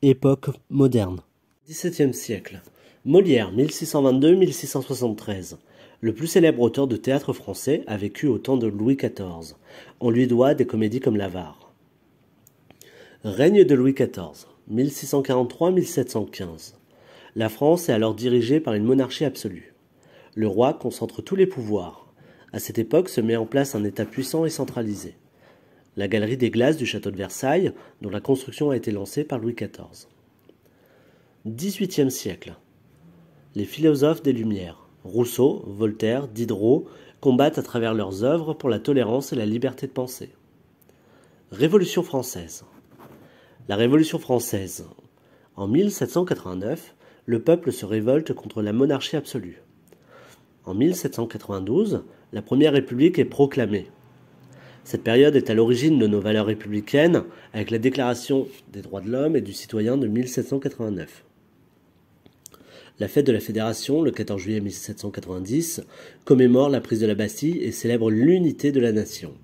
Époque moderne. XVIIe siècle. Molière, 1622-1673. Le plus célèbre auteur de théâtre français a vécu au temps de Louis XIV. On lui doit des comédies comme l'Avare. Règne de Louis XIV, 1643-1715. La France est alors dirigée par une monarchie absolue. Le roi concentre tous les pouvoirs. À cette époque se met en place un État puissant et centralisé la galerie des glaces du château de Versailles, dont la construction a été lancée par Louis XIV. XVIIIe siècle. Les philosophes des Lumières, Rousseau, Voltaire, Diderot, combattent à travers leurs œuvres pour la tolérance et la liberté de pensée. Révolution française. La Révolution française. En 1789, le peuple se révolte contre la monarchie absolue. En 1792, la Première République est proclamée. Cette période est à l'origine de nos valeurs républicaines avec la Déclaration des droits de l'homme et du citoyen de 1789. La fête de la Fédération, le 14 juillet 1790, commémore la prise de la Bastille et célèbre l'unité de la nation.